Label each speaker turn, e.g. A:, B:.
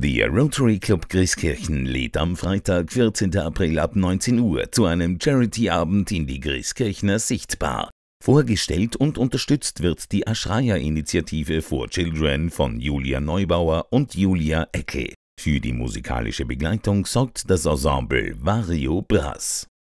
A: Der Rotary Club Grieskirchen lädt am Freitag, 14. April ab 19 Uhr zu einem Charity-Abend in die Grieskirchner Sichtbar. Vorgestellt und unterstützt wird die Aschreier-Initiative for Children von Julia Neubauer und Julia Ecke. Für die musikalische Begleitung sorgt das Ensemble Vario Brass.